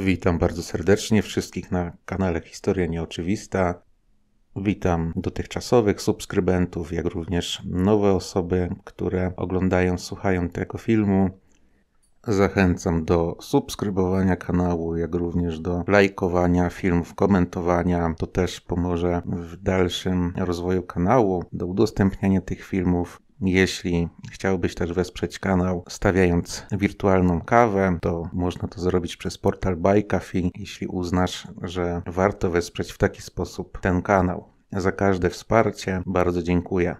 Witam bardzo serdecznie wszystkich na kanale Historia Nieoczywista. Witam dotychczasowych subskrybentów, jak również nowe osoby, które oglądają, słuchają tego filmu. Zachęcam do subskrybowania kanału, jak również do lajkowania filmów, komentowania. To też pomoże w dalszym rozwoju kanału, do udostępniania tych filmów. Jeśli chciałbyś też wesprzeć kanał stawiając wirtualną kawę, to można to zrobić przez portal Buy Coffee, jeśli uznasz, że warto wesprzeć w taki sposób ten kanał. Za każde wsparcie bardzo dziękuję.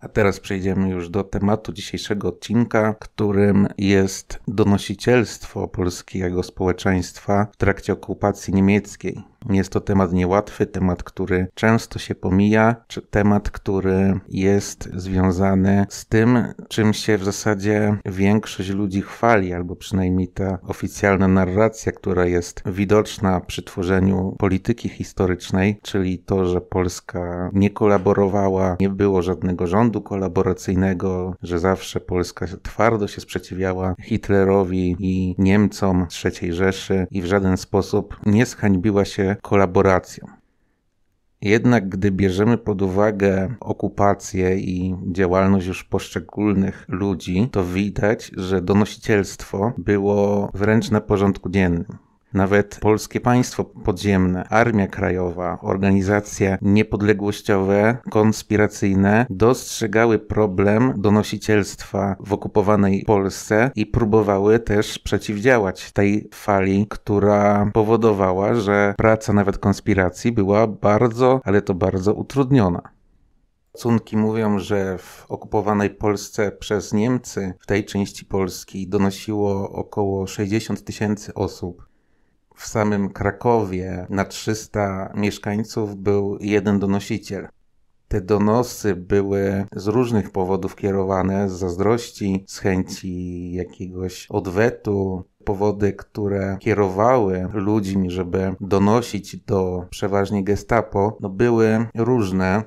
A teraz przejdziemy już do tematu dzisiejszego odcinka, którym jest donosicielstwo polskiego społeczeństwa w trakcie okupacji niemieckiej. Jest to temat niełatwy, temat, który często się pomija, czy temat, który jest związany z tym, czym się w zasadzie większość ludzi chwali, albo przynajmniej ta oficjalna narracja, która jest widoczna przy tworzeniu polityki historycznej, czyli to, że Polska nie kolaborowała, nie było żadnego rządu kolaboracyjnego, że zawsze Polska twardo się sprzeciwiała Hitlerowi i Niemcom III Rzeszy i w żaden sposób nie zhańbiła się kolaboracją. Jednak gdy bierzemy pod uwagę okupację i działalność już poszczególnych ludzi, to widać, że donosicielstwo było wręcz na porządku dziennym. Nawet polskie państwo podziemne, Armia Krajowa, organizacje niepodległościowe, konspiracyjne dostrzegały problem donosicielstwa w okupowanej Polsce i próbowały też przeciwdziałać tej fali, która powodowała, że praca nawet konspiracji była bardzo, ale to bardzo utrudniona. Cunki mówią, że w okupowanej Polsce przez Niemcy w tej części Polski donosiło około 60 tysięcy osób w samym Krakowie na 300 mieszkańców był jeden donosiciel. Te donosy były z różnych powodów kierowane, z zazdrości, z chęci jakiegoś odwetu. Powody, które kierowały ludźmi, żeby donosić do przeważnie gestapo, no były różne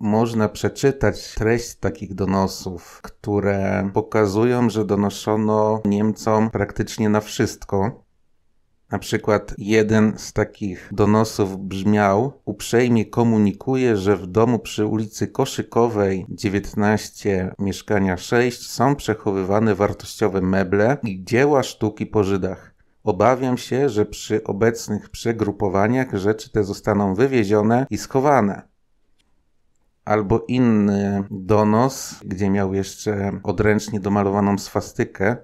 można przeczytać treść takich donosów, które pokazują, że donoszono Niemcom praktycznie na wszystko. Na przykład jeden z takich donosów brzmiał: Uprzejmie komunikuje, że w domu przy ulicy Koszykowej 19 mieszkania 6 są przechowywane wartościowe meble i dzieła sztuki po Żydach. Obawiam się, że przy obecnych przegrupowaniach rzeczy te zostaną wywiezione i schowane. Albo inny donos, gdzie miał jeszcze odręcznie domalowaną swastykę,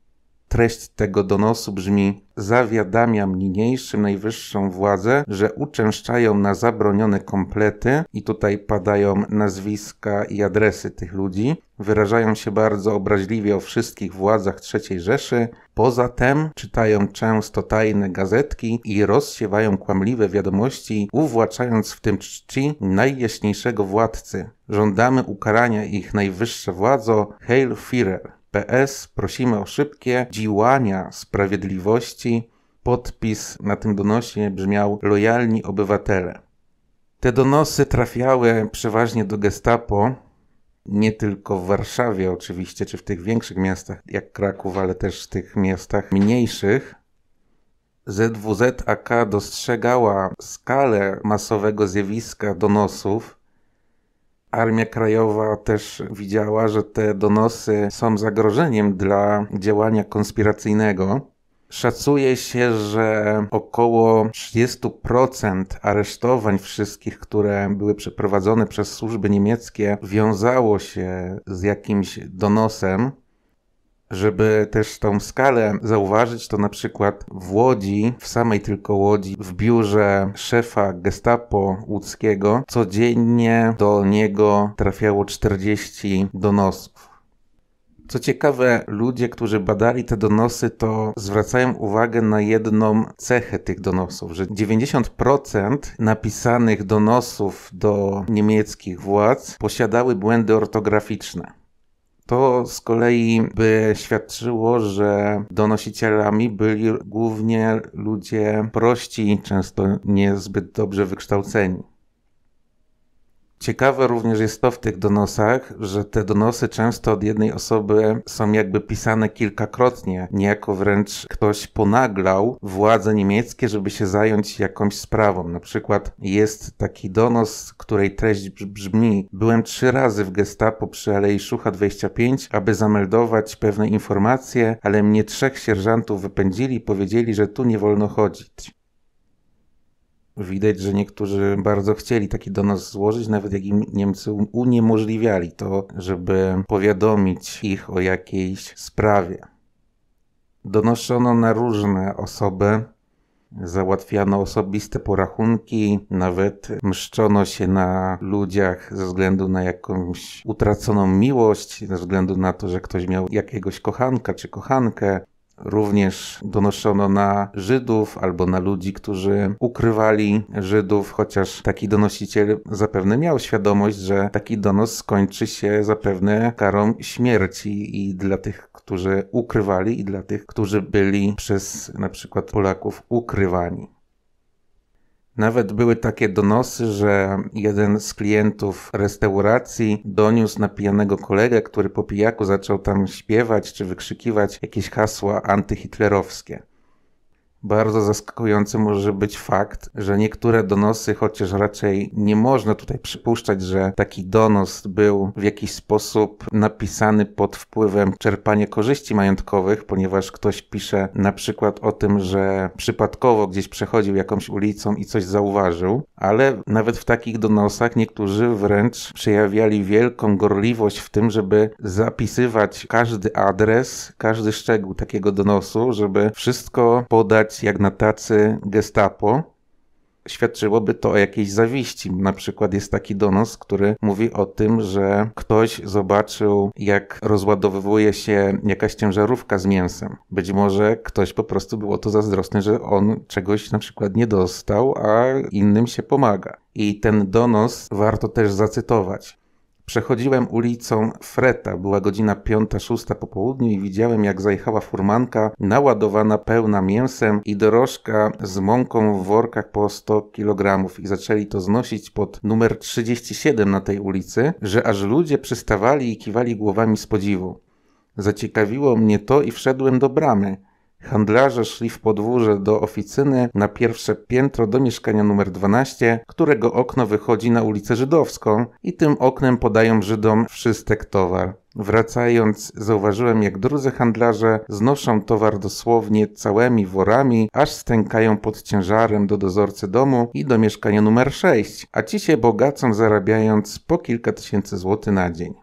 Treść tego donosu brzmi: Zawiadamiam niniejszym najwyższą władzę, że uczęszczają na zabronione komplety, i tutaj padają nazwiska i adresy tych ludzi, wyrażają się bardzo obraźliwie o wszystkich władzach III Rzeszy. Poza tym czytają często tajne gazetki i rozsiewają kłamliwe wiadomości, uwłaczając w tym czci najjaśniejszego władcy. Żądamy ukarania ich najwyższe władzo, Heil Führer. PS prosimy o szybkie działania sprawiedliwości. Podpis na tym donosie brzmiał lojalni obywatele. Te donosy trafiały przeważnie do gestapo, nie tylko w Warszawie oczywiście, czy w tych większych miastach jak Kraków, ale też w tych miastach mniejszych. ZWZ AK dostrzegała skalę masowego zjawiska donosów Armia Krajowa też widziała, że te donosy są zagrożeniem dla działania konspiracyjnego. Szacuje się, że około 30% aresztowań wszystkich, które były przeprowadzone przez służby niemieckie, wiązało się z jakimś donosem. Żeby też tą skalę zauważyć, to na przykład w Łodzi, w samej tylko Łodzi, w biurze szefa gestapo łódzkiego codziennie do niego trafiało 40 donosów. Co ciekawe, ludzie, którzy badali te donosy, to zwracają uwagę na jedną cechę tych donosów, że 90% napisanych donosów do niemieckich władz posiadały błędy ortograficzne. To z kolei by świadczyło, że donosicielami byli głównie ludzie prości, często niezbyt dobrze wykształceni. Ciekawe również jest to w tych donosach, że te donosy często od jednej osoby są jakby pisane kilkakrotnie. Niejako wręcz ktoś ponaglał władze niemieckie, żeby się zająć jakąś sprawą. Na przykład jest taki donos, której treść brzmi: Byłem trzy razy w gestapo przy Alei Szucha 25, aby zameldować pewne informacje, ale mnie trzech sierżantów wypędzili i powiedzieli, że tu nie wolno chodzić widać, że niektórzy bardzo chcieli taki donos złożyć, nawet jak im Niemcy uniemożliwiali to, żeby powiadomić ich o jakiejś sprawie. Donoszono na różne osoby, załatwiano osobiste porachunki, nawet mszczono się na ludziach ze względu na jakąś utraconą miłość, ze względu na to, że ktoś miał jakiegoś kochanka czy kochankę. Również donoszono na Żydów albo na ludzi, którzy ukrywali Żydów, chociaż taki donosiciel zapewne miał świadomość, że taki donos skończy się zapewne karą śmierci i dla tych, którzy ukrywali, i dla tych, którzy byli przez na przykład Polaków ukrywani. Nawet były takie donosy, że jeden z klientów restauracji doniósł na pijanego kolegę, który po pijaku zaczął tam śpiewać czy wykrzykiwać jakieś hasła antyhitlerowskie. Bardzo zaskakujący może być fakt, że niektóre donosy, chociaż raczej nie można tutaj przypuszczać, że taki donos był w jakiś sposób napisany pod wpływem czerpania korzyści majątkowych, ponieważ ktoś pisze na przykład o tym, że przypadkowo gdzieś przechodził jakąś ulicą i coś zauważył, ale nawet w takich donosach niektórzy wręcz przejawiali wielką gorliwość w tym, żeby zapisywać każdy adres, każdy szczegół takiego donosu, żeby wszystko podać jak na tacy gestapo, świadczyłoby to o jakiejś zawiści. Na przykład jest taki donos, który mówi o tym, że ktoś zobaczył, jak rozładowywuje się jakaś ciężarówka z mięsem. Być może ktoś po prostu był o to zazdrosny, że on czegoś na przykład nie dostał, a innym się pomaga. I ten donos warto też zacytować. Przechodziłem ulicą Freta, była godzina 5-6 po południu i widziałem jak zajechała furmanka naładowana pełna mięsem i dorożka z mąką w workach po 100 kg i zaczęli to znosić pod numer 37 na tej ulicy, że aż ludzie przystawali i kiwali głowami z podziwu. Zaciekawiło mnie to i wszedłem do bramy. Handlarze szli w podwórze do oficyny na pierwsze piętro do mieszkania numer 12, którego okno wychodzi na ulicę Żydowską i tym oknem podają Żydom wszystek towar. Wracając, zauważyłem, jak drudzy handlarze znoszą towar dosłownie całymi worami, aż stękają pod ciężarem do dozorcy domu i do mieszkania numer 6, a ci się bogacą zarabiając po kilka tysięcy złotych na dzień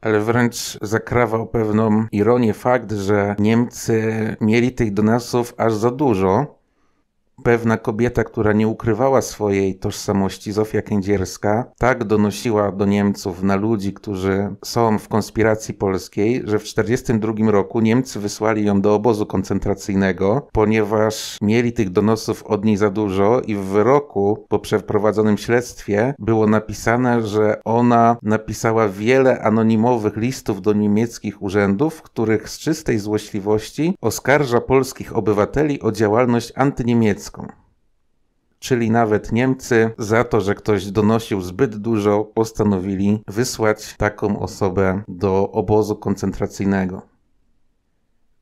ale wręcz zakrawał pewną ironię fakt, że Niemcy mieli tych donasów aż za dużo, pewna kobieta, która nie ukrywała swojej tożsamości, Zofia Kędzierska, tak donosiła do Niemców na ludzi, którzy są w konspiracji polskiej, że w 1942 roku Niemcy wysłali ją do obozu koncentracyjnego, ponieważ mieli tych donosów od niej za dużo i w wyroku po przeprowadzonym śledztwie było napisane, że ona napisała wiele anonimowych listów do niemieckich urzędów, w których z czystej złośliwości oskarża polskich obywateli o działalność antyniemiecką niemiecką. Czyli nawet Niemcy za to, że ktoś donosił zbyt dużo, postanowili wysłać taką osobę do obozu koncentracyjnego.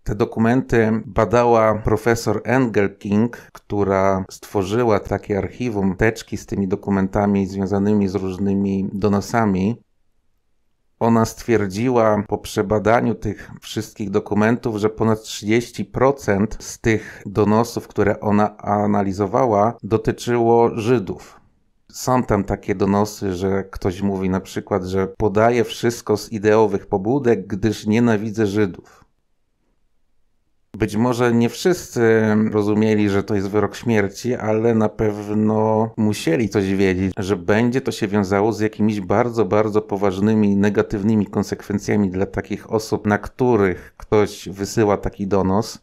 Te dokumenty badała profesor Engelking, która stworzyła takie archiwum, teczki z tymi dokumentami związanymi z różnymi donosami. Ona stwierdziła po przebadaniu tych wszystkich dokumentów, że ponad 30% z tych donosów, które ona analizowała, dotyczyło Żydów. Są tam takie donosy, że ktoś mówi na przykład, że podaje wszystko z ideowych pobudek, gdyż nienawidzę Żydów. Być może nie wszyscy rozumieli, że to jest wyrok śmierci, ale na pewno musieli coś wiedzieć, że będzie to się wiązało z jakimiś bardzo, bardzo poważnymi, negatywnymi konsekwencjami dla takich osób, na których ktoś wysyła taki donos.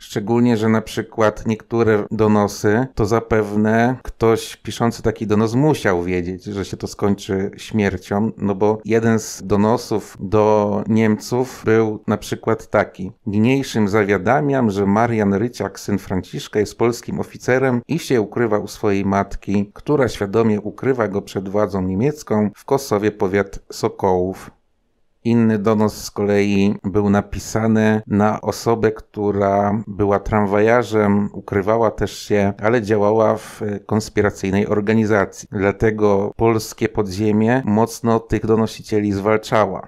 Szczególnie, że na przykład niektóre donosy to zapewne ktoś piszący taki donos musiał wiedzieć, że się to skończy śmiercią, no bo jeden z donosów do Niemców był na przykład taki. Niniejszym zawiadamiam, że Marian Ryciak, syn Franciszka, jest polskim oficerem i się ukrywa u swojej matki, która świadomie ukrywa go przed władzą niemiecką w Kosowie powiat Sokołów. Inny donos z kolei był napisany na osobę, która była tramwajarzem, ukrywała też się, ale działała w e, konspiracyjnej organizacji. Dlatego polskie podziemie mocno tych donosicieli zwalczała.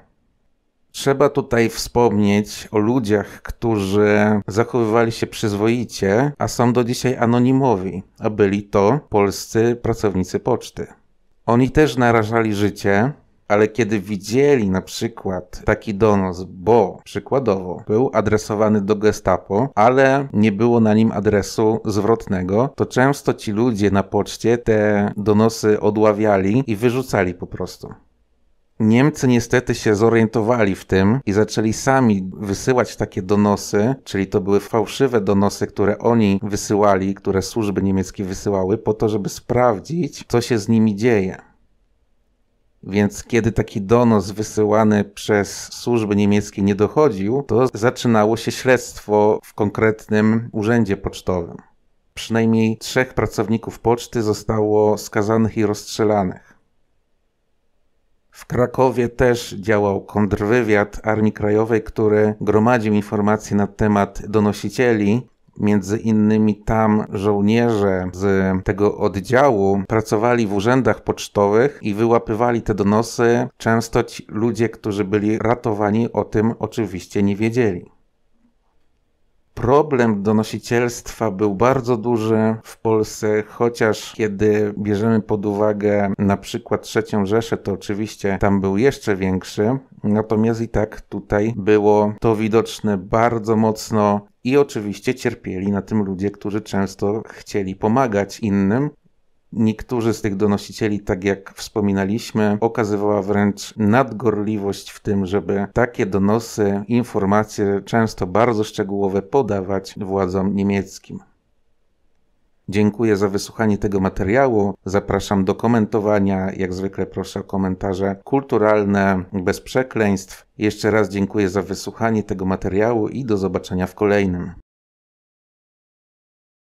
Trzeba tutaj wspomnieć o ludziach, którzy zachowywali się przyzwoicie, a są do dzisiaj anonimowi, a byli to polscy pracownicy poczty. Oni też narażali życie, ale kiedy widzieli na przykład taki donos, bo przykładowo był adresowany do gestapo, ale nie było na nim adresu zwrotnego, to często ci ludzie na poczcie te donosy odławiali i wyrzucali po prostu. Niemcy niestety się zorientowali w tym i zaczęli sami wysyłać takie donosy, czyli to były fałszywe donosy, które oni wysyłali, które służby niemieckie wysyłały, po to, żeby sprawdzić, co się z nimi dzieje. Więc kiedy taki donos wysyłany przez służby niemieckie nie dochodził, to zaczynało się śledztwo w konkretnym urzędzie pocztowym. Przynajmniej trzech pracowników poczty zostało skazanych i rozstrzelanych. W Krakowie też działał kontrwywiad Armii Krajowej, który gromadził informacje na temat donosicieli Między innymi tam żołnierze z tego oddziału pracowali w urzędach pocztowych i wyłapywali te donosy. Często ci ludzie, którzy byli ratowani, o tym oczywiście nie wiedzieli. Problem donosicielstwa był bardzo duży w Polsce, chociaż kiedy bierzemy pod uwagę na przykład III Rzeszę, to oczywiście tam był jeszcze większy. Natomiast i tak tutaj było to widoczne bardzo mocno i oczywiście cierpieli na tym ludzie, którzy często chcieli pomagać innym. Niektórzy z tych donosicieli, tak jak wspominaliśmy, okazywała wręcz nadgorliwość w tym, żeby takie donosy, informacje, często bardzo szczegółowe, podawać władzom niemieckim. Dziękuję za wysłuchanie tego materiału. Zapraszam do komentowania. Jak zwykle proszę o komentarze kulturalne, bez przekleństw. Jeszcze raz dziękuję za wysłuchanie tego materiału i do zobaczenia w kolejnym.